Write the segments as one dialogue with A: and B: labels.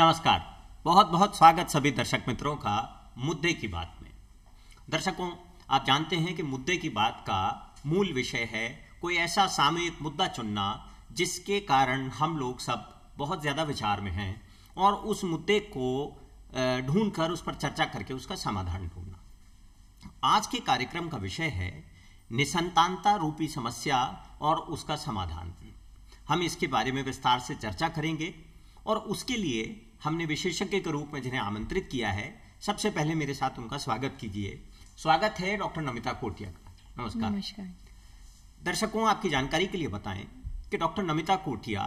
A: नमस्कार बहुत बहुत स्वागत सभी दर्शक मित्रों का मुद्दे की बात में दर्शकों आप जानते हैं कि मुद्दे की बात का मूल विषय है कोई ऐसा सामयिक मुद्दा चुनना जिसके कारण हम लोग सब बहुत ज़्यादा विचार में हैं और उस मुद्दे को ढूंढकर उस पर चर्चा करके उसका समाधान ढूंढना आज के कार्यक्रम का विषय है निसंतानता रूपी समस्या और उसका समाधान हम इसके बारे में विस्तार से चर्चा करेंगे और उसके लिए हमने विशेषज्ञ के रूप में जिन्हें आमंत्रित किया है सबसे पहले मेरे साथ उनका स्वागत कीजिए स्वागत है डॉक्टर नमिता कोटिया का नमस्कार नमस्कार दर्शकों आपकी जानकारी के लिए बताएं कि डॉक्टर नमिता कोटिया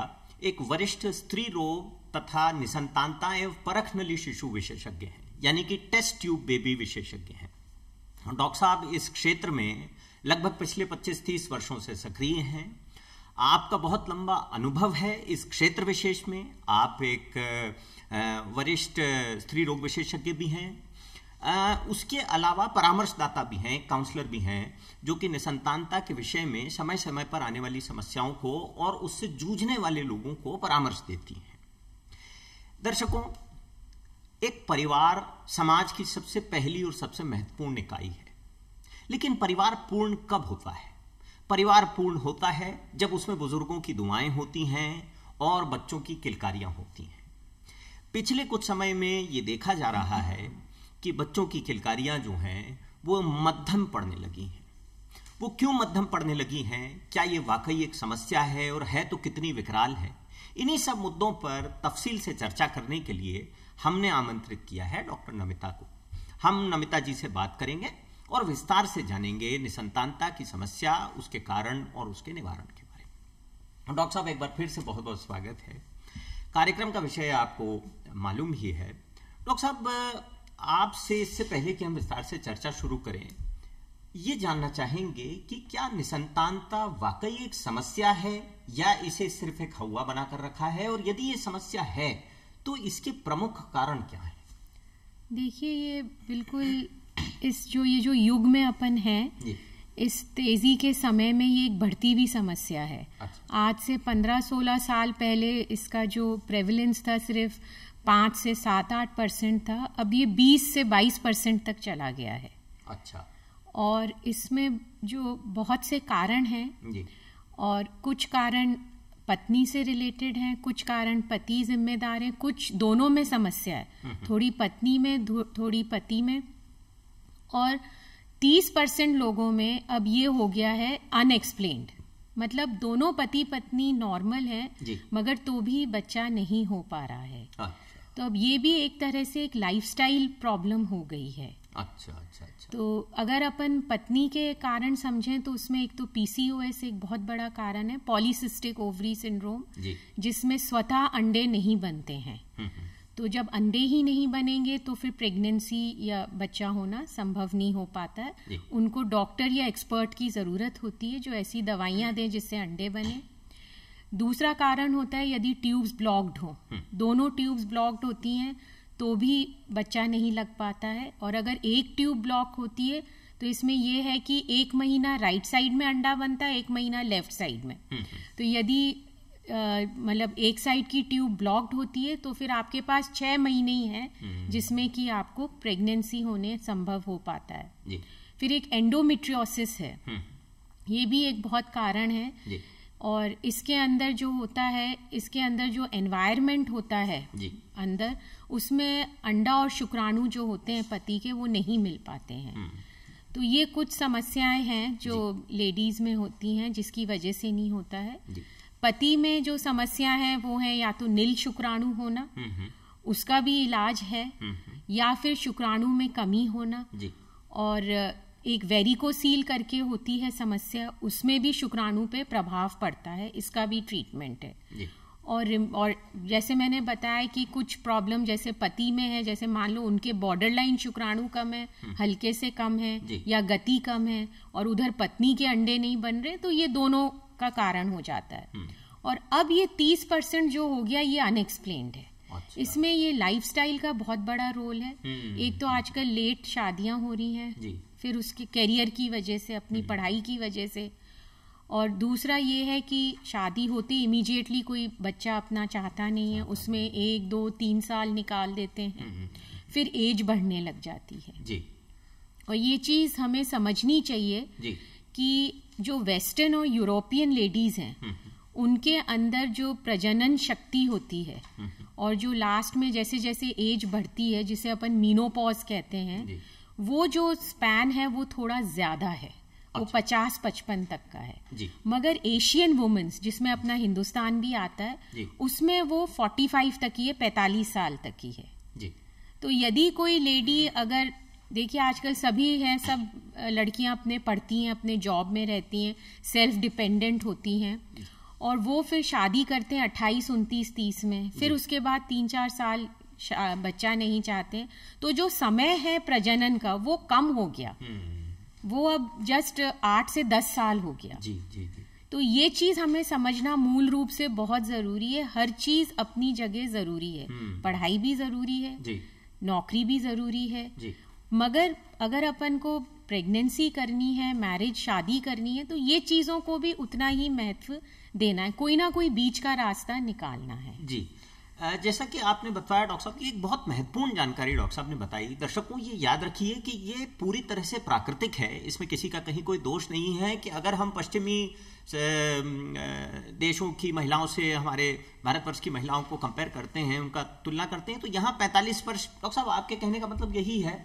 A: एक वरिष्ठ स्त्री रोग तथा निसंतानता एवं परख नली शिशु विशेषज्ञ हैं यानी कि टेस्ट ट्यूब बेबी विशेषज्ञ हैं डॉक्टर साहब इस क्षेत्र में लगभग पिछले 25-30 वर्षों से सक्रिय हैं आपका बहुत लंबा अनुभव है इस क्षेत्र विशेष में आप एक वरिष्ठ स्त्री रोग विशेषज्ञ भी हैं उसके अलावा परामर्शदाता भी हैं काउंसलर भी हैं जो कि निसंतानता के विषय में समय समय पर आने वाली समस्याओं को और उससे जूझने वाले लोगों को परामर्श देती हैं दर्शकों एक परिवार समाज की सबसे पहली और सबसे महत्वपूर्ण इकाई है लेकिन परिवार पूर्ण कब होता है परिवार पूर्ण होता है जब उसमें बुजुर्गों की दुआएं होती हैं और बच्चों की किलकारियां होती हैं पिछले कुछ समय में ये देखा जा रहा है कि बच्चों की किलकारियां जो हैं वो मध्यम पड़ने लगी हैं वो क्यों मध्यम पड़ने लगी हैं क्या ये वाकई एक समस्या है और है तो कितनी विकराल है इन्हीं सब मुद्दों पर तफसील से चर्चा करने के लिए हमने आमंत्रित किया है डॉक्टर नमिता को हम नमिता जी से बात करेंगे और विस्तार से जानेंगे निसंतानता की समस्या उसके कारण और उसके निवारण के बारे में डॉक्टर साहब एक बार फिर से बहुत बहुत स्वागत है कार्यक्रम का विषय आपको मालूम ही है डॉक्टर साहब आपसे इससे पहले कि हम विस्तार से चर्चा शुरू करें ये जानना चाहेंगे कि क्या निसंतानता वाकई एक समस्या है या इसे सिर्फ एक हवा बनाकर रखा है और यदि ये समस्या है तो इसके प्रमुख कारण क्या है
B: देखिए ये बिल्कुल इस जो ये जो युग में अपन है इस तेज़ी के समय में ये एक बढ़ती हुई समस्या है अच्छा। आज से 15-16 साल पहले इसका जो प्रेवलेंस था सिर्फ पाँच से सात आठ परसेंट था अब ये बीस से बाईस परसेंट तक चला गया है अच्छा और इसमें जो बहुत से कारण हैं और कुछ कारण पत्नी से रिलेटेड हैं कुछ कारण पति जिम्मेदार हैं कुछ दोनों में समस्या है हम्म, हम्म। थोड़ी पत्नी में थोड़ी पति में और 30 परसेंट लोगों में अब ये हो गया है अनएक्सप्लेन्ड मतलब दोनों पति पत्नी नॉर्मल हैं मगर तो भी बच्चा नहीं हो पा रहा है अच्छा। तो अब ये भी एक तरह से एक लाइफस्टाइल प्रॉब्लम हो गई है
C: अच्छा अच्छा अच्छा तो
B: अगर अपन पत्नी के कारण समझें तो उसमें एक तो पीसीओएस एक बहुत बड़ा कारण है पॉलीसिस्टिक ओवरी सिंड्रोम जिसमें स्वतः अंडे नहीं बनते हैं हम्म, हम्म। तो जब अंडे ही नहीं बनेंगे तो फिर प्रेगनेंसी या बच्चा होना संभव नहीं हो पाता है उनको डॉक्टर या एक्सपर्ट की ज़रूरत होती है जो ऐसी दवाइयाँ दें जिससे अंडे बने दूसरा कारण होता है यदि ट्यूब्स ब्लॉक्ड हो दोनों ट्यूब्स ब्लॉक्ड होती हैं तो भी बच्चा नहीं लग पाता है और अगर एक ट्यूब ब्लॉक होती है तो इसमें यह है कि एक महीना राइट साइड में अंडा बनता है एक महीना लेफ्ट साइड में हम्म, हम्म। तो यदि मतलब एक साइड की ट्यूब ब्लॉक्ड होती है तो फिर आपके पास छह महीने ही हैं हम्म। जिसमें कि आपको प्रेगनेंसी होने संभव हो पाता है फिर एक एंडोमेट्रियोसिस है हम्म। ये भी एक बहुत कारण है और इसके अंदर जो होता है इसके अंदर जो एनवायरमेंट होता है अंदर उसमें अंडा और शुक्राणु जो होते हैं पति के वो नहीं मिल पाते हैं हम्म। तो ये कुछ समस्याएं हैं जो लेडीज़ में होती हैं जिसकी वजह से नहीं होता है पति में जो समस्या है वो है या तो नील शुक्राणु होना उसका भी इलाज है या फिर शुक्राणु में कमी होना और एक वेरिकोसील करके होती है समस्या उसमें भी शुक्राणु पे प्रभाव पड़ता है इसका भी ट्रीटमेंट है और और जैसे मैंने बताया कि कुछ प्रॉब्लम जैसे पति में है जैसे मान लो उनके बॉर्डर लाइन शुक्राणु कम है हम्म। हल्के से कम है या गति कम है और उधर पत्नी के अंडे नहीं बन रहे तो ये दोनों का कारण हो जाता है हम्म। और अब ये तीस परसेंट जो हो गया ये अनएक्सप्लेन्ड है अच्छा। इसमें ये लाइफस्टाइल का बहुत बड़ा रोल है हम्म। एक तो आजकल लेट शादियां हो रही हैं फिर उसके करियर की वजह से अपनी हम्म। पढ़ाई की वजह से और दूसरा ये है कि शादी होते इमीडिएटली कोई बच्चा अपना चाहता नहीं है उसमें एक दो तीन साल निकाल देते हैं फिर एज बढ़ने लग जाती है जी और ये चीज़ हमें समझनी चाहिए जी कि जो वेस्टर्न और यूरोपियन लेडीज हैं हम्म, हम्म। उनके अंदर जो प्रजनन शक्ति होती है हम्म, और जो लास्ट में जैसे जैसे एज बढ़ती है जिसे अपन मीनोपॉज कहते हैं वो जो स्पैन है वो थोड़ा ज्यादा है वो अच्छा। पचास पचपन तक का है मगर एशियन वुमेन्स जिसमें अपना हिंदुस्तान भी आता है उसमें वो फोर्टी फाइव तक ही है पैंतालीस साल तक ही है तो यदि कोई लेडी अगर देखिए आजकल सभी हैं सब लड़कियां अपने पढ़ती हैं अपने जॉब में रहती हैं सेल्फ डिपेंडेंट होती हैं और वो फिर शादी करते हैं अट्ठाईस उनतीस तीस में फिर उसके बाद तीन चार साल बच्चा नहीं चाहते तो जो समय है प्रजनन का वो कम हो गया
C: हम्म।
B: वो अब जस्ट आठ से दस साल हो गया जी जी जी तो ये चीज हमें समझना मूल रूप से बहुत जरूरी है हर चीज अपनी जगह जरूरी है हम्म। पढ़ाई भी जरूरी है नौकरी भी जरूरी है मगर अगर अपन को प्रेगनेंसी करनी है मैरिज शादी करनी है तो ये चीज़ों को भी उतना ही महत्व देना है कोई ना कोई बीच का रास्ता निकालना है
A: जी जैसा कि आपने बताया डॉक्टर साहब की एक बहुत महत्वपूर्ण जानकारी डॉक्टर साहब ने बताई दर्शकों ये याद रखिए कि ये पूरी तरह से प्राकृतिक है इसमें किसी का कहीं कोई दोष नहीं है कि अगर हम पश्चिमी देशों की महिलाओं से हमारे भारतवर्ष की महिलाओं को कंपेयर करते हैं उनका तुलना करते हैं तो यहाँ पैंतालीस वर्ष डॉक्टर साहब आपके कहने का मतलब यही है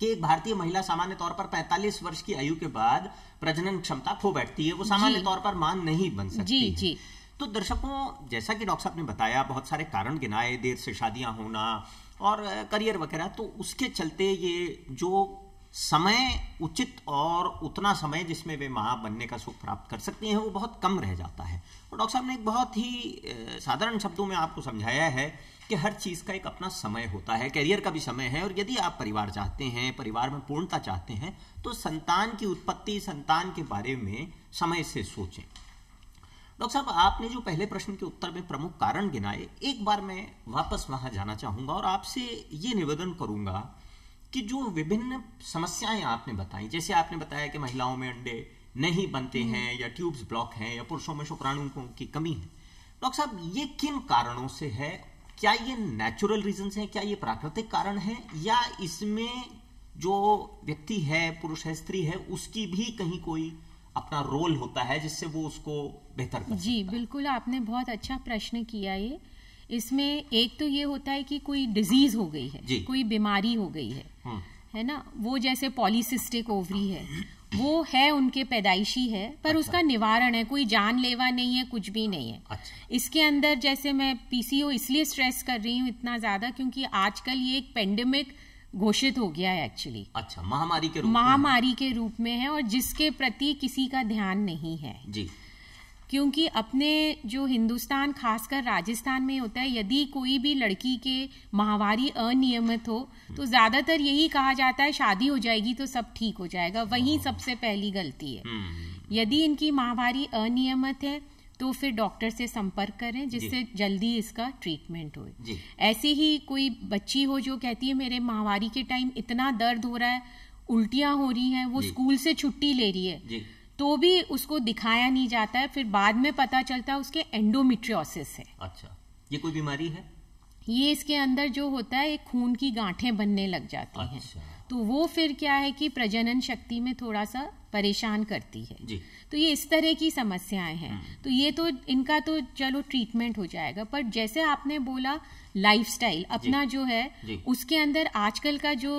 A: कि एक भारतीय महिला सामान्य तौर पर 45 वर्ष की आयु के बाद प्रजनन क्षमता खो बैठती है वो सामान्य तौर पर मान नहीं बन सकती जी, जी. तो दर्शकों जैसा कि डॉक्टर साहब ने बताया बहुत सारे कारण गिनाए देर से शादियां होना और करियर वगैरह तो उसके चलते ये जो समय उचित और उतना समय जिसमें वे मां बनने का सुख प्राप्त कर सकती हैं वो बहुत कम रह जाता है और डॉक्टर साहब ने एक बहुत ही साधारण शब्दों में आपको समझाया है कि हर चीज़ का एक अपना समय होता है करियर का भी समय है और यदि आप परिवार चाहते हैं परिवार में पूर्णता चाहते हैं तो संतान की उत्पत्ति संतान के बारे में समय से सोचें डॉक्टर साहब आपने जो पहले प्रश्न के उत्तर में प्रमुख कारण गिनाए एक बार मैं वापस वहां जाना चाहूंगा और आपसे ये निवेदन करूंगा कि जो विभिन्न समस्याएं आपने बताई जैसे आपने बताया कि महिलाओं में अंडे नहीं बनते हैं हम्म। या ट्यूब्स ब्लॉक हैं या पुरुषों में शुक्राणुओं की कमी है डॉक्टर साहब ये किन कारणों से है क्या ये नेचुरल रीजंस हैं क्या ये प्राकृतिक कारण हैं या इसमें जो व्यक्ति है पुरुष है स्त्री है उसकी भी कहीं कोई अपना रोल होता है जिससे वो उसको बेहतर कर जी
B: बिल्कुल आपने बहुत अच्छा प्रश्न किया ये इसमें एक तो ये होता है कि कोई डिजीज हो गई है कोई बीमारी हो गई है हाँ। है ना वो जैसे पॉलीसिस्टिक ओवरी है वो है उनके पैदाइशी है पर अच्छा। उसका निवारण है कोई जानलेवा नहीं है कुछ भी नहीं है अच्छा। इसके अंदर जैसे मैं पीसीओ इसलिए स्ट्रेस कर रही हूँ इतना ज्यादा क्योंकि आजकल ये एक पेंडेमिक घोषित हो गया है एक्चुअली अच्छा महामारी के रूप महामारी के रूप में है और जिसके प्रति किसी का ध्यान नहीं है जी क्योंकि अपने जो हिंदुस्तान खासकर राजस्थान में होता है यदि कोई भी लड़की के माहवारी अनियमित हो तो ज़्यादातर यही कहा जाता है शादी हो जाएगी तो सब ठीक हो जाएगा वही हाँ। सबसे पहली गलती है हम्म, हम्म, हम्म। यदि इनकी माहवारी अनियमित है तो फिर डॉक्टर से संपर्क करें जिससे जल्दी इसका ट्रीटमेंट हो ऐसी ही कोई बच्ची हो जो कहती है मेरे माहवारी के टाइम इतना दर्द हो रहा है उल्टियां हो रही हैं वो स्कूल से छुट्टी ले रही है तो भी उसको दिखाया नहीं जाता है फिर बाद में पता चलता है उसके एंडोमेट्रियोसिस है
A: अच्छा ये कोई बीमारी है
B: ये इसके अंदर जो होता है खून की गांठें बनने लग जाती अच्छा। हैं तो वो फिर क्या है कि प्रजनन शक्ति में थोड़ा सा परेशान करती है जी। तो ये इस तरह की समस्याएं हैं हम्म। तो ये तो इनका तो चलो ट्रीटमेंट हो जाएगा पर जैसे आपने बोला लाइफस्टाइल अपना जो है उसके अंदर आजकल का जो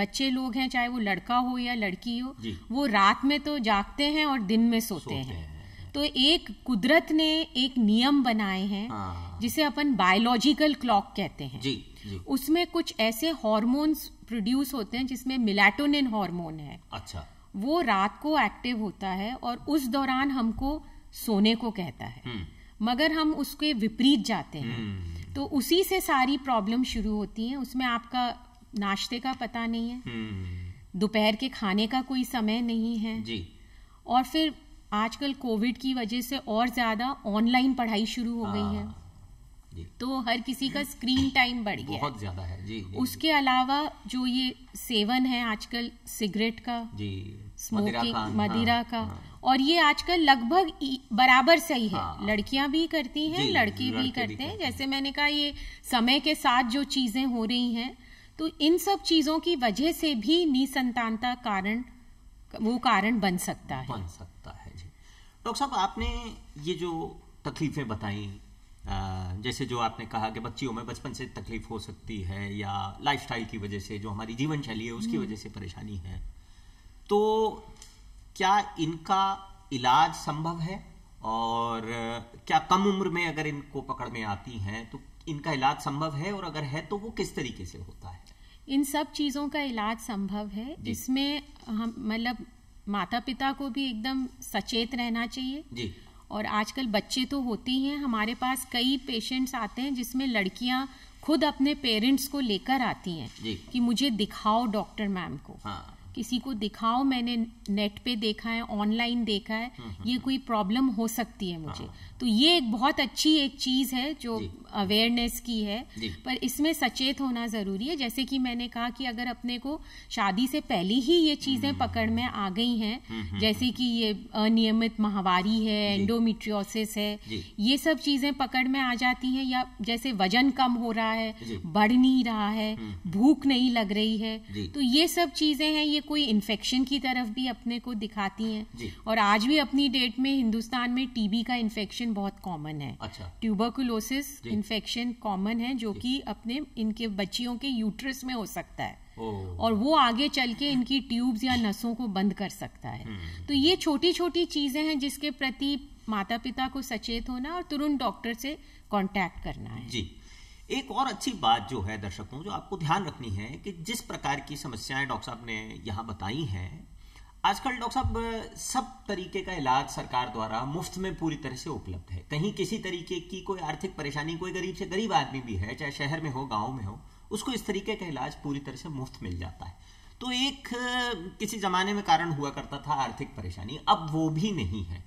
B: बच्चे लोग हैं चाहे वो लड़का हो या लड़की हो वो रात में तो जागते हैं और दिन में सोते, सोते हैं है। तो एक कुदरत ने एक नियम बनाए हैं हाँ। जिसे अपन बायोलॉजिकल क्लॉक कहते हैं जी, जी। उसमें कुछ ऐसे हॉर्मोन्स प्रोड्यूस होते हैं जिसमें मिलाटोनिन हार्मोन है अच्छा वो रात को एक्टिव होता है और उस दौरान हमको सोने को कहता है हम्म। मगर हम उसके विपरीत जाते हैं हम्म। तो उसी से सारी प्रॉब्लम शुरू होती है उसमें आपका नाश्ते का पता नहीं है
C: हम्म।
B: दोपहर के खाने का कोई समय नहीं है जी और फिर आजकल कोविड की वजह से और ज़्यादा ऑनलाइन पढ़ाई शुरू हो गई है हाँ, तो हर किसी का स्क्रीन टाइम बढ़ गया बहुत
A: ज्यादा है जी, जी उसके
B: अलावा जो ये सेवन है आजकल सिगरेट का
A: जी स्मोकिंग मदिरा हाँ,
B: का हाँ। और ये आजकल लगभग बराबर सही है हाँ, लड़कियां भी करती हैं लड़के भी करते हैं जैसे मैंने कहा ये समय के साथ जो चीजें हो रही हैं तो इन सब चीजों की वजह से भी निसंतानता कारण वो कारण बन सकता है बन सकता है जी
A: डॉक्टर साहब आपने ये जो तकलीफें बताई जैसे जो आपने कहा कि बच्चियों में बचपन से तकलीफ हो सकती है या लाइफस्टाइल की वजह से जो हमारी जीवन शैली है उसकी हम्म। वजह से परेशानी है तो क्या इनका इलाज संभव है और क्या कम उम्र में अगर इनको पकड़ में आती हैं तो इनका इलाज संभव है और अगर है तो वो किस तरीके से होता है
B: इन सब चीज़ों का इलाज संभव है इसमें हम मतलब माता पिता को भी एकदम सचेत रहना चाहिए जी और आजकल बच्चे तो होते ही हैं हमारे पास कई पेशेंट्स आते हैं जिसमें लड़कियां खुद अपने पेरेंट्स को लेकर आती हैं कि मुझे दिखाओ डॉक्टर मैम को हाँ। किसी को दिखाओ मैंने नेट पे देखा है ऑनलाइन देखा है हम्म, हम्म। ये कोई प्रॉब्लम हो सकती है मुझे हाँ। तो ये एक बहुत अच्छी एक चीज़ है जो अवेयरनेस की है पर इसमें सचेत होना ज़रूरी है जैसे कि मैंने कहा कि अगर अपने को शादी से पहले ही ये चीज़ें हम्म। पकड़ में आ गई हैं हम्म, हम्म, जैसे कि ये अनियमित माहवारी है एंडोमेट्रियोसिस है ये सब चीज़ें पकड़ में आ जाती हैं या जैसे वजन कम हो रहा है बढ़ नहीं रहा है भूख नहीं लग रही है तो ये सब चीज़ें हैं ये कोई इन्फेक्शन की तरफ भी अपने को दिखाती हैं और आज भी अपनी डेट में हिंदुस्तान में टीबी का इन्फेक्शन इन्फेक्शन बहुत कॉमन है अच्छा ट्यूबरकुलोसिस इन्फेक्शन कॉमन है जो कि अपने इनके बच्चियों के यूट्रस में हो सकता है और वो आगे चल के इनकी ट्यूब्स या नसों को बंद कर सकता है हम्म। तो ये छोटी छोटी चीजें हैं जिसके प्रति माता पिता को सचेत होना और तुरंत डॉक्टर से कॉन्टेक्ट करना है
A: जी एक और अच्छी बात जो है दर्शकों जो आपको ध्यान रखनी है कि जिस प्रकार की समस्याएं डॉक्टर साहब ने यहाँ बताई हैं आजकल डॉक्टर साहब सब तरीके का इलाज सरकार द्वारा मुफ्त में पूरी तरह से उपलब्ध है कहीं किसी तरीके की कोई आर्थिक परेशानी कोई गरीब से गरीब आदमी भी है चाहे शहर में हो गांव में हो उसको इस तरीके का इलाज पूरी तरह से मुफ्त मिल जाता है तो एक किसी ज़माने में कारण हुआ करता था आर्थिक परेशानी अब वो भी नहीं है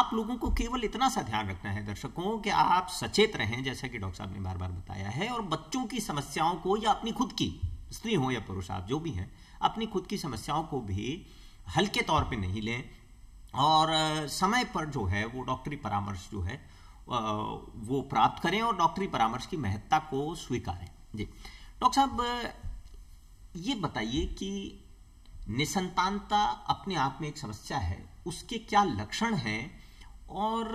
A: आप लोगों को केवल इतना सा ध्यान रखना है दर्शकों कि आप सचेत रहें जैसा कि डॉक्टर साहब ने बार बार बताया है और बच्चों की समस्याओं को या अपनी खुद की स्त्री हो या पुरुष आप जो भी हैं अपनी खुद की समस्याओं को भी हल्के तौर पे नहीं लें और समय पर जो है वो डॉक्टरी परामर्श जो है वो प्राप्त करें और डॉक्टरी परामर्श की महत्ता को स्वीकारें जी डॉक्टर साहब ये बताइए कि निसंतानता अपने आप में एक समस्या है उसके क्या लक्षण हैं और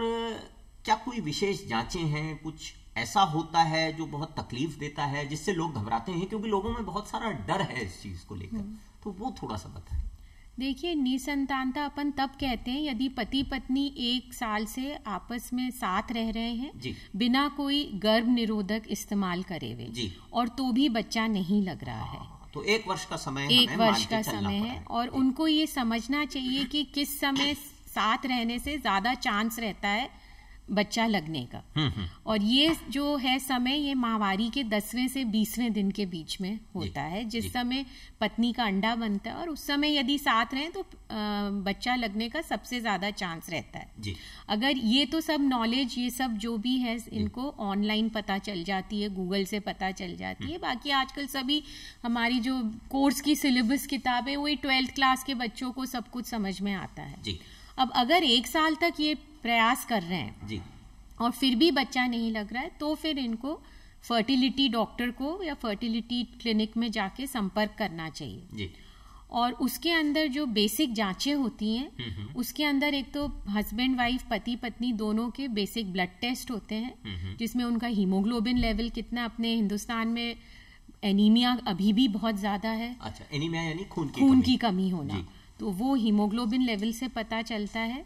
A: क्या कोई विशेष जांचें हैं कुछ ऐसा होता है जो बहुत तकलीफ देता है जिससे लोग घबराते हैं क्योंकि लोगों में बहुत सारा डर है इस चीज़ को लेकर हम्म। तो वो थोड़ा सा बताएं
B: देखिए निसंतानता तो अपन तब कहते हैं यदि पति पत्नी एक साल से आपस में साथ रह रहे हैं बिना कोई गर्भ निरोधक इस्तेमाल करे हुए और तो भी बच्चा नहीं लग रहा है हाँ,
A: तो एक वर्ष का समय एक वर्ष का समय है
B: और उनको ये समझना चाहिए कि किस समय साथ रहने से ज्यादा चांस रहता है बच्चा लगने का हम्म, हम्म। और ये जो है समय ये माहवारी के दसवें से बीसवें दिन के बीच में होता है जिस समय पत्नी का अंडा बनता है और उस समय यदि साथ रहें तो बच्चा लगने का सबसे ज़्यादा चांस रहता है अगर ये तो सब नॉलेज ये सब जो भी है इनको ऑनलाइन पता चल जाती है गूगल से पता चल जाती है हम्म। बाकी आजकल सभी हमारी जो कोर्स की सिलेबस किताबें वही ट्वेल्थ क्लास के बच्चों को सब कुछ समझ में आता है अब अगर एक साल तक ये प्रयास कर रहे हैं जी और फिर भी बच्चा नहीं लग रहा है तो फिर इनको फर्टिलिटी डॉक्टर को या फर्टिलिटी क्लिनिक में जाके संपर्क करना चाहिए जी और उसके अंदर जो बेसिक जांचें होती हैं हम्म, हम्म। उसके अंदर एक तो हस्बैंड वाइफ पति पत्नी दोनों के बेसिक ब्लड टेस्ट होते हैं हम्म, जिसमें उनका हीमोग्लोबिन लेवल कितना अपने हिंदुस्तान में एनीमिया अभी भी बहुत ज्यादा है अच्छा
A: एनीमिया यानी खून की की
B: कमी होना तो वो हीमोग्लोबिन लेवल से पता चलता है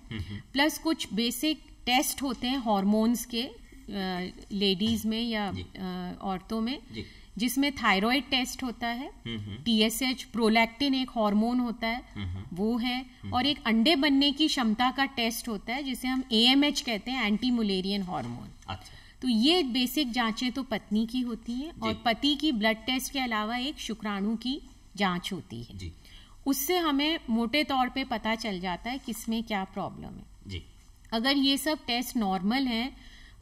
B: प्लस कुछ बेसिक टेस्ट होते हैं हॉर्मोन्स के लेडीज में या औरतों में जिसमें थायराइड टेस्ट होता है टीएसएच प्रोलैक्टिन एक हार्मोन होता है वो है और एक अंडे बनने की क्षमता का टेस्ट होता है जिसे हम एएमएच कहते हैं एंटी मुलेरियन हार्मोन अच्छा। तो ये बेसिक जांचें तो पत्नी की होती हैं और पति की ब्लड टेस्ट के अलावा एक शुक्राणु की जांच होती है उससे हमें मोटे तौर पे पता चल जाता है किसमें क्या प्रॉब्लम है जी अगर ये सब टेस्ट नॉर्मल हैं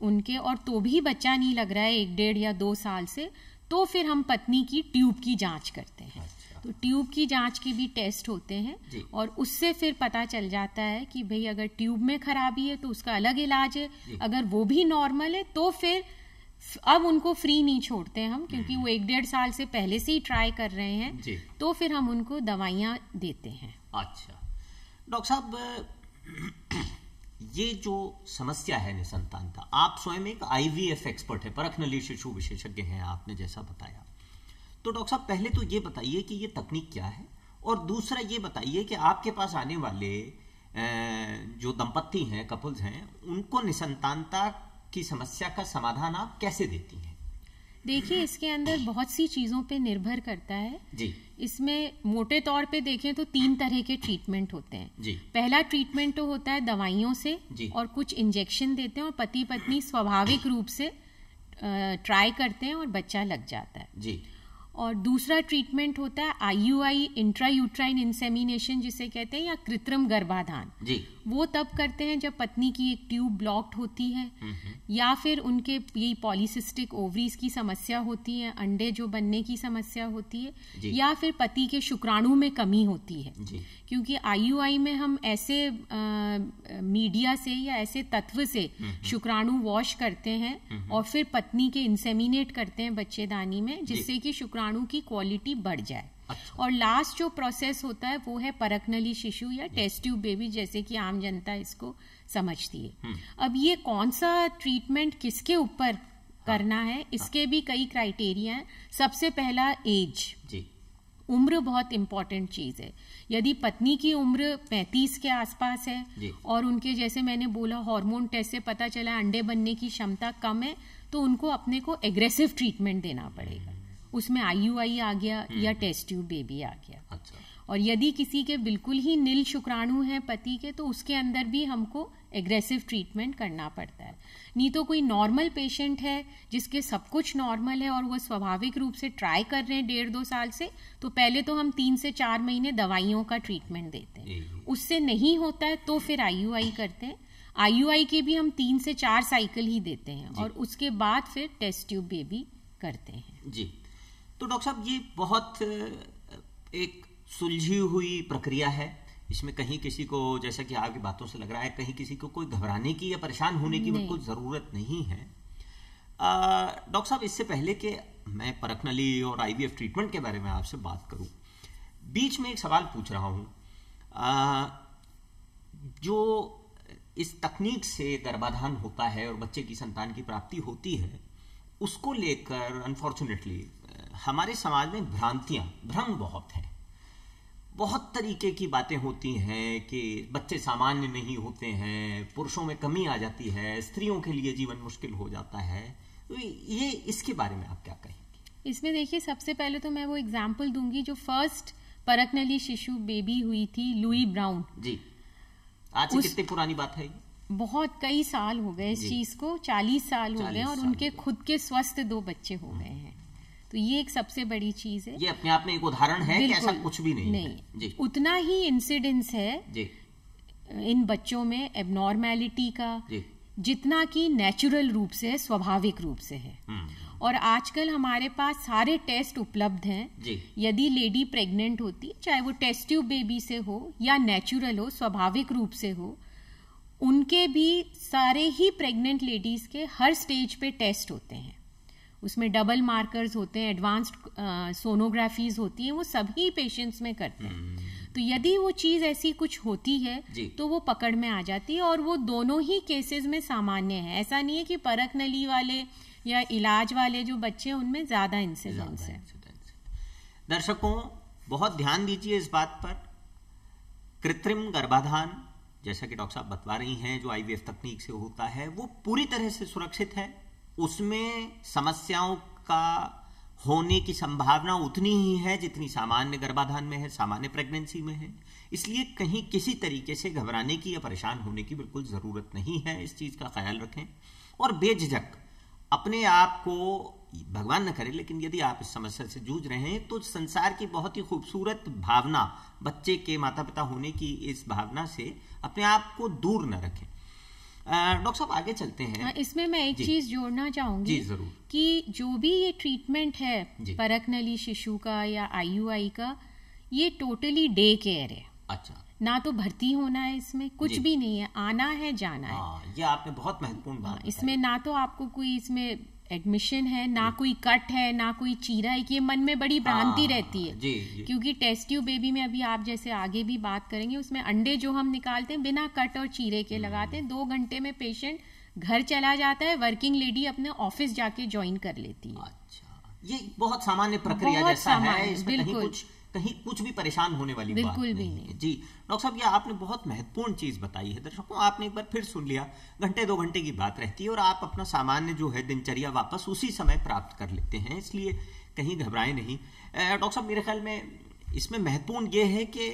B: उनके और तो भी बच्चा नहीं लग रहा है एक डेढ़ या दो साल से तो फिर हम पत्नी की ट्यूब की जांच करते हैं अच्छा। तो ट्यूब की जांच के भी टेस्ट होते हैं और उससे फिर पता चल जाता है कि भाई अगर ट्यूब में खराबी है तो उसका अलग इलाज है अगर वो भी नॉर्मल है तो फिर अब उनको फ्री नहीं छोड़ते हम क्योंकि वो एक डेढ़ साल से पहले से ही ट्राई कर रहे हैं तो फिर हम उनको दवाइयाँ देते हैं
A: अच्छा डॉक्टर साहब ये जो समस्या है निसंतान का आप स्वयं एक आईवीएफ एक्सपर्ट है परख नली शिशु विशेषज्ञ हैं आपने जैसा बताया तो डॉक्टर साहब पहले तो ये बताइए कि ये तकनीक क्या है और दूसरा ये बताइए कि आपके पास आने वाले जो दंपत्ति हैं कपल्स हैं उनको निसंतानता की समस्या का समाधान आप कैसे देती हैं
B: देखिए इसके अंदर बहुत सी चीज़ों पे निर्भर करता है जी इसमें मोटे तौर पे देखें तो तीन तरह के ट्रीटमेंट होते हैं जी पहला ट्रीटमेंट तो होता है दवाइयों से जी और कुछ इंजेक्शन देते हैं और पति पत्नी स्वाभाविक रूप से ट्राई करते हैं और बच्चा लग जाता है जी और दूसरा ट्रीटमेंट होता है I U intra intrauterine insemination जिसे कहते हैं या कृत्रिम गर्भाधान जी वो तब करते हैं जब पत्नी की एक ट्यूब ब्लॉक्ड होती है या फिर उनके ये पॉलीसिस्टिक ओवरीज की समस्या होती है अंडे जो बनने की समस्या होती है या फिर पति के शुक्राणु में कमी होती है क्योंकि आईयूआई में हम ऐसे आ, मीडिया से या ऐसे तत्व से शुक्राणु वॉश करते हैं और फिर पत्नी के इंसेमिनेट करते हैं बच्चेदानी में जिससे कि शुक्राणु अणु की क्वालिटी बढ़ जाए अच्छा। और लास्ट जो प्रोसेस होता है वो है परखनली शिशु या टेस्ट ट्यूब बेबी जैसे कि आम जनता इसको समझती है हम्म। अब ये कौन सा ट्रीटमेंट किसके ऊपर हाँ। करना है हाँ। इसके भी कई क्राइटेरिया हैं सबसे पहला एज उम्र बहुत इम्पॉर्टेंट चीज़ है यदि पत्नी की उम्र 35 के आसपास है और उनके जैसे मैंने बोला हार्मोन टेस्ट से पता चला अंडे बनने की क्षमता कम है तो उनको अपने को एग्रेसिव ट्रीटमेंट देना पड़ेगा उसमें आईयूआई आ गया हम्म। या टेस्ट ट्यूब बेबी आ गया अच्छा। और यदि किसी के बिल्कुल ही नील शुक्राणु हैं पति के तो उसके अंदर भी हमको एग्रेसिव ट्रीटमेंट करना पड़ता है नहीं तो कोई नॉर्मल पेशेंट है जिसके सब कुछ नॉर्मल है और वो स्वाभाविक रूप से ट्राई कर रहे हैं डेढ़ दो साल से तो पहले तो हम तीन से चार महीने दवाइयों का ट्रीटमेंट देते हैं उससे नहीं होता है तो फिर आई करते हैं आई के भी हम तीन से चार साइकिल ही देते हैं और उसके बाद फिर टेस्ट ट्यूब बेबी करते
A: हैं जी तो डॉक्टर साहब ये बहुत एक सुलझी हुई प्रक्रिया है इसमें कहीं किसी को जैसा कि आपकी बातों से लग रहा है कहीं किसी को कोई घबराने की या परेशान होने की कोई ज़रूरत नहीं है डॉक्टर साहब इससे पहले कि मैं परखनली और आईवीएफ ट्रीटमेंट के बारे में आपसे बात करूं बीच में एक सवाल पूछ रहा हूं जो इस तकनीक से गर्भाधान होता है और बच्चे की संतान की प्राप्ति होती है उसको लेकर अनफॉर्चुनेटली हमारे समाज में भ्रांतियाँ भ्रम बहुत है बहुत तरीके की बातें होती हैं कि बच्चे सामान्य नहीं होते हैं पुरुषों में कमी आ जाती है स्त्रियों के लिए जीवन मुश्किल हो जाता है तो ये इसके बारे में आप क्या कहेंगे
B: इसमें देखिए सबसे पहले तो मैं वो एग्जाम्पल दूंगी जो फर्स्ट परकनली शिशु बेबी हुई थी लुई ब्राउन
A: जी आज उस... कितनी पुरानी बात है
B: बहुत कई साल हो गए इस चीज को चालीस साल हो गए और उनके खुद के स्वस्थ दो बच्चे हो गए हैं तो ये एक सबसे बड़ी चीज है ये अपने
A: आप में एक उदाहरण है कि ऐसा कुछ भी
B: नहीं, नहीं। है जी। उतना ही इंसिडेंस है जी। इन बच्चों में एबनॉर्मैलिटी का जितना कि नेचुरल रूप से स्वाभाविक रूप से है हम्म। और आजकल हमारे पास सारे टेस्ट उपलब्ध हैं यदि लेडी प्रेग्नेंट होती चाहे वो टेस्ट ट्यूब बेबी से हो या नेचुरल हो स्वाभाविक रूप से हो उनके भी सारे ही प्रेग्नेंट लेडीज के हर स्टेज पे टेस्ट होते हैं उसमें डबल मार्कर्स होते हैं एडवांस्ड सोनोग्राफीज होती हैं वो सभी पेशेंट्स में करते हैं हम्म। तो यदि वो चीज ऐसी कुछ होती है तो वो पकड़ में आ जाती है और वो दोनों ही केसेस में सामान्य है ऐसा नहीं है कि परख नली वाले या इलाज वाले जो बच्चे हैं उनमें ज्यादा इंसिडेंस है
A: दर्शकों बहुत ध्यान दीजिए इस बात पर कृत्रिम गर्भाधान जैसा कि डॉक्टर साहब बतवा रही हैं जो आईवीएफ तकनीक से होता है वो पूरी तरह से सुरक्षित है उसमें समस्याओं का होने की संभावना उतनी ही है जितनी सामान्य गर्भाधान में है सामान्य प्रेगनेंसी में है इसलिए कहीं किसी तरीके से घबराने की या परेशान होने की बिल्कुल ज़रूरत नहीं है इस चीज़ का ख्याल रखें और बेझिझक अपने आप को भगवान न करे लेकिन यदि आप इस समस्या से जूझ रहे हैं तो संसार की बहुत ही खूबसूरत भावना बच्चे के माता पिता होने की इस भावना से अपने आप को दूर न रखें डॉक्टर साहब आगे चलते हैं हाँ, इसमें
B: मैं एक चीज जोड़ना चाहूंगी कि जो भी ये ट्रीटमेंट है परख नली शिशु का या आईयूआई का ये टोटली डे केयर है अच्छा ना तो भर्ती होना है इसमें कुछ भी नहीं है आना है जाना आ, है हाँ, ये
A: आपने बहुत महत्वपूर्ण बात हाँ,
B: इसमें ना तो आपको कोई इसमें एडमिशन है ना कोई कट है ना कोई चीरा है कि ये मन में बड़ी भ्रांति हाँ, रहती है
A: जी, जी. क्योंकि
B: टेस्ट ट्यूब बेबी में अभी आप जैसे आगे भी बात करेंगे उसमें अंडे जो हम निकालते हैं बिना कट और चीरे के हम्म। लगाते हैं दो घंटे में पेशेंट घर चला जाता है वर्किंग लेडी अपने ऑफिस जाके ज्वाइन कर लेती
A: है अच्छा ये बहुत सामान्य प्रक्रिया बहुत जैसा है इसमें कहीं कुछ कहीं कुछ भी परेशान होने वाली बात नहीं, नहीं है जी डॉक्टर साहब ये आपने बहुत महत्वपूर्ण चीज बताई है दर्शकों आपने एक बार फिर सुन लिया घंटे दो घंटे की बात रहती है और आप अपना सामान्य जो है दिनचर्या वापस उसी समय प्राप्त कर लेते हैं इसलिए कहीं घबराए नहीं डॉक्टर साहब मेरे ख्याल में इसमें महत्वपूर्ण ये है कि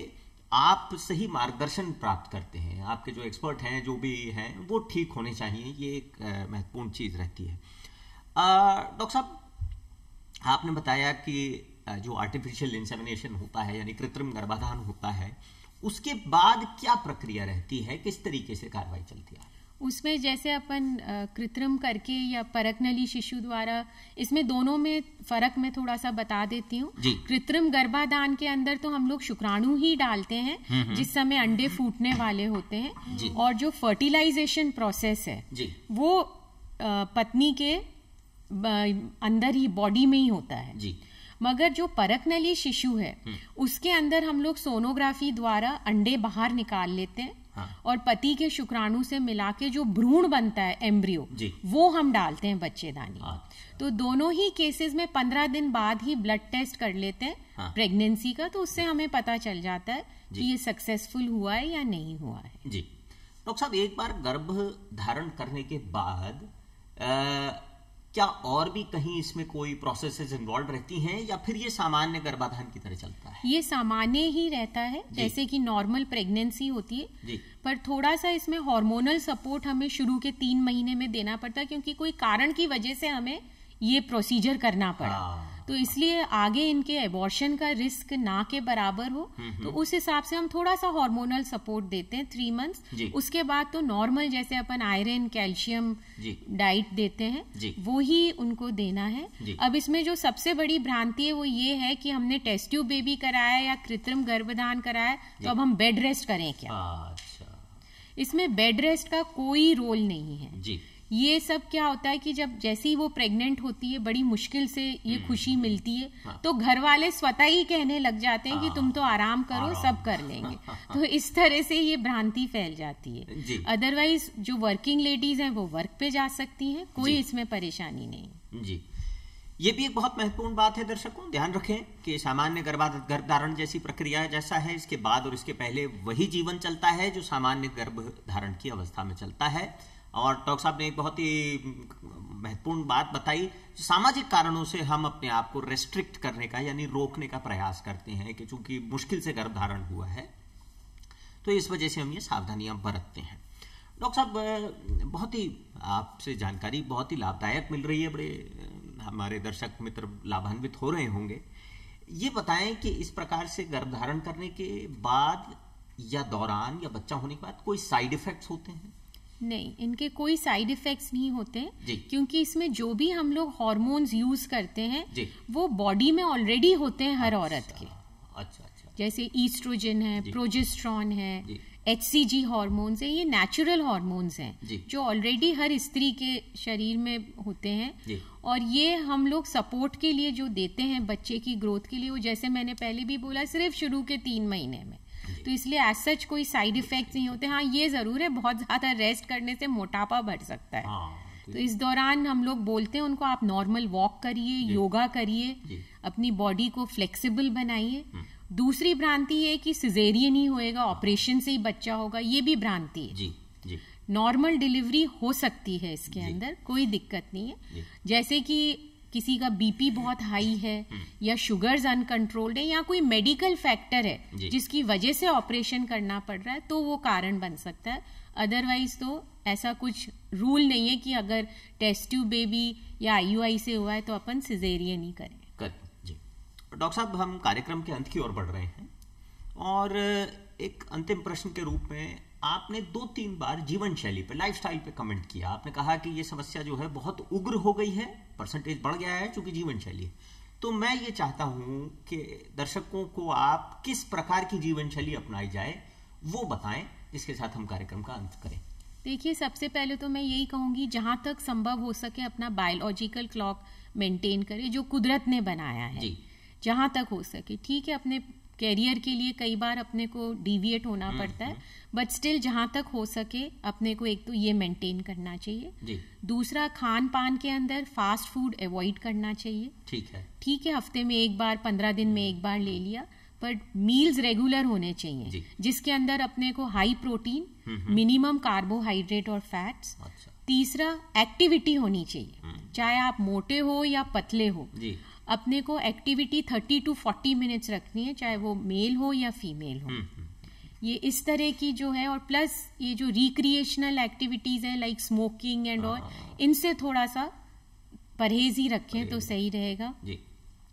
A: आप सही मार्गदर्शन प्राप्त करते हैं आपके जो एक्सपर्ट हैं जो भी हैं वो ठीक होने चाहिए ये एक महत्वपूर्ण चीज़ रहती है डॉक्टर साहब आपने बताया कि जो आर्टिफिशियल इंसेमिनेशन होता है यानी कृत्रिम गर्भाधान होता है उसके बाद क्या प्रक्रिया रहती है किस तरीके से कार्रवाई चलती है
B: उसमें जैसे अपन कृत्रिम करके या परकनली शिशु द्वारा इसमें दोनों में फर्क मैं थोड़ा सा बता देती हूँ कृत्रिम गर्भाधान के अंदर तो हम लोग शुक्राणु ही डालते हैं हम्म, हम्म। जिस समय अंडे फूटने वाले होते हैं और जो फर्टिलाइजेशन प्रोसेस है जी। वो पत्नी के अंदर ही बॉडी में ही होता है जी मगर जो परकनली शिशु है हम्म। उसके अंदर हम लोग सोनोग्राफी द्वारा अंडे बाहर निकाल लेते हैं हाँ। और पति के शुक्राणु से मिला के जो भ्रूण बनता है एम्ब्रियो वो हम डालते हैं बच्चेदानी हाँ। तो दोनों ही केसेस में पंद्रह दिन बाद ही ब्लड टेस्ट कर लेते हैं हाँ। प्रेगनेंसी का तो उससे हमें पता चल जाता है कि ये सक्सेसफुल हुआ है या नहीं हुआ है
A: जी डॉक्टर साहब एक बार गर्भ धारण करने के बाद आ, क्या और भी कहीं इसमें कोई प्रोसेसेस इन्वॉल्व रहती हैं या फिर ये सामान्य गर्भाधान की तरह चलता है
B: ये सामान्य ही रहता है जैसे कि नॉर्मल प्रेगनेंसी होती है जी पर थोड़ा सा इसमें हार्मोनल सपोर्ट हमें शुरू के तीन महीने में देना पड़ता है क्योंकि कोई कारण की वजह से हमें ये प्रोसीजर करना पड़ा हाँ। तो इसलिए आगे इनके एबॉर्शन का रिस्क ना के बराबर हो हम्म, हम्म। तो उस हिसाब से हम थोड़ा सा हार्मोनल सपोर्ट देते हैं थ्री मंथ्स उसके बाद तो नॉर्मल जैसे अपन आयरन कैल्शियम डाइट देते हैं वो ही उनको देना है अब इसमें जो सबसे बड़ी भ्रांति है वो ये है कि हमने टेस्ट्यू बेबी कराया या कृत्रिम गर्भधान कराया तो अब हम बेड रेस्ट करें क्या अच्छा। इसमें बेड रेस्ट का कोई रोल नहीं है जी ये सब क्या होता है कि जब जैसे ही वो प्रेग्नेंट होती है बड़ी मुश्किल से ये हम्म, खुशी हम्म, मिलती है हाँ। तो घर वाले स्वतः ही कहने लग जाते हैं कि हाँ। तुम तो आराम करो आराम। सब कर लेंगे तो इस तरह से ये भ्रांति फैल जाती है अदरवाइज जो वर्किंग लेडीज हैं वो वर्क पे जा सकती हैं कोई इसमें परेशानी नहीं
A: जी ये भी एक बहुत महत्वपूर्ण बात है दर्शकों ध्यान रखें कि सामान्य गर्भा गर्भ जैसी प्रक्रिया जैसा है इसके बाद और इसके पहले वही जीवन चलता है जो सामान्य गर्भ धारण की अवस्था में चलता है और डॉक्टर साहब ने एक बहुत ही महत्वपूर्ण बात बताई जो सामाजिक कारणों से हम अपने आप को रेस्ट्रिक्ट करने का यानी रोकने का प्रयास करते हैं कि चूंकि मुश्किल से गर्भ धारण हुआ है तो इस वजह से हम ये सावधानियां बरतते हैं डॉक्टर साहब बहुत ही आपसे जानकारी बहुत ही लाभदायक मिल रही है बड़े हमारे दर्शक मित्र लाभान्वित हो रहे होंगे ये बताएं कि इस प्रकार से गर्भ धारण करने के बाद या दौरान या बच्चा होने के बाद कोई साइड इफेक्ट्स होते हैं
B: नहीं इनके कोई साइड इफेक्ट्स नहीं होते क्योंकि इसमें जो भी हम लोग हॉर्मोन्स यूज करते हैं वो बॉडी में ऑलरेडी होते हैं हर अच्छा, औरत के अच्छा अच्छा जैसे ईस्ट्रोजन है प्रोजेस्ट्रॉन है एच सी जी हॉर्मोन्स है ये नेचुरल हॉर्मोन्स हैं जो ऑलरेडी हर स्त्री के शरीर में होते हैं और ये हम लोग सपोर्ट के लिए जो देते हैं बच्चे की ग्रोथ के लिए वो जैसे मैंने पहले भी बोला सिर्फ शुरू के तीन महीने में तो इसलिए एज सच कोई साइड इफेक्ट नहीं होते हाँ ये ज़रूर है बहुत ज़्यादा रेस्ट करने से मोटापा बढ़ सकता है हाँ, तो इस दौरान हम लोग बोलते हैं उनको आप नॉर्मल वॉक करिए योगा करिए अपनी बॉडी को फ्लेक्सिबल बनाइए हम्म। दूसरी भ्रांति ये कि सिजेरियन ही होएगा ऑपरेशन से ही बच्चा होगा ये भी भ्रांति है जी, जी. नॉर्मल डिलीवरी हो सकती है इसके अंदर कोई दिक्कत नहीं है जैसे कि किसी का बीपी बहुत हाई है हम्म। या शुगर्स अनकंट्रोल्ड है या कोई मेडिकल फैक्टर है जिसकी वजह से ऑपरेशन करना पड़ रहा है तो वो कारण बन सकता है अदरवाइज तो ऐसा कुछ रूल नहीं है कि अगर टेस्ट ट्यूब बेबी या आईयूआई से हुआ है तो अपन सिजेरियन नहीं करें
A: कर जी डॉक्टर साहब हम कार्यक्रम के अंत की ओर बढ़ रहे हैं और एक अंतिम प्रश्न के रूप में आपने दो तीन बार जीवन शैली पे लाइफस्टाइल पे कमेंट किया आपने कहा कि ये समस्या जो है बहुत उग्र हो गई है परसेंटेज बढ़ गया है चूंकि जीवन शैली है तो मैं ये चाहता हूं कि दर्शकों को आप किस प्रकार की जीवन शैली अपनाई जाए वो बताएं जिसके साथ हम कार्यक्रम का अंत करें
B: देखिए सबसे पहले तो मैं यही कहूंगी जहां तक संभव हो सके अपना बायोलॉजिकल क्लॉक मेंटेन करें जो कुदरत ने बनाया है जहां तक हो सके ठीक है अपने करियर के लिए कई बार अपने को डिविएट होना हम्म, पड़ता है बट स्टिल जहां तक हो सके अपने को एक तो ये मेंटेन करना चाहिए दूसरा खान पान के अंदर फास्ट फूड अवॉइड करना चाहिए ठीक है ठीक है हफ्ते में एक बार पंद्रह दिन में हम्म। एक बार ले लिया बट मील्स रेगुलर होने चाहिए जिसके अंदर अपने को हाई प्रोटीन मिनिमम कार्बोहाइड्रेट और फैट्स अच्छा। तीसरा एक्टिविटी होनी चाहिए हम्म। चाहे आप मोटे हो या पतले हो अपने को activity thirty to forty minutes रखनी है चाहे वो मेल हो या फीमेल हो हम्म, हम्म। ये इस तरह की जो है और प्लस ये जो रिक्रिएशनल एक्टिविटीज़ है लाइक स्मोकिंग एंड और इनसे थोड़ा सा परहेज ही रखें तो सही रहेगा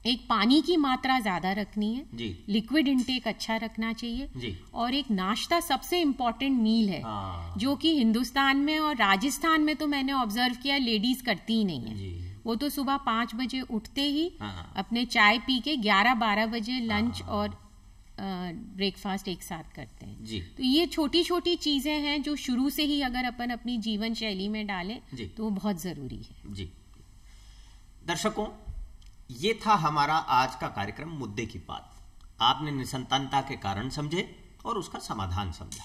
B: एक पानी की मात्रा ज़्यादा रखनी है लिक्विड इंटेक अच्छा रखना चाहिए और एक नाश्ता सबसे इम्पोर्टेंट मील है हाँ। जो कि हिंदुस्तान में और राजस्थान में तो मैंने ऑब्जर्व किया लेडीज़ करती ही नहीं है वो तो सुबह पांच बजे उठते ही हाँ, हाँ। अपने चाय पी के ग्यारह बारह बजे लंच हाँ। और ब्रेकफास्ट एक साथ करते हैं जी। तो ये छोटी छोटी चीजें हैं जो शुरू से ही अगर अपन अपनी जीवन शैली में डालें
A: तो वो बहुत जरूरी है जी दर्शकों ये था हमारा आज का कार्यक्रम मुद्दे की बात आपने निसंतानता के कारण समझे और उसका समाधान समझा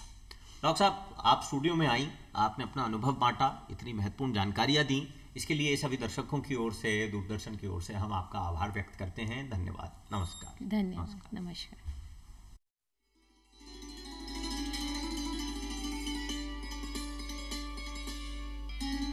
A: डॉक्टर साहब आप स्टूडियो में आई आपने अपना अनुभव बांटा इतनी महत्वपूर्ण जानकारियां दी इसके लिए सभी दर्शकों की ओर से दूरदर्शन की ओर से हम आपका आभार व्यक्त करते हैं धन्यवाद नमस्कार धन्यवाद
B: नमस्कार thank you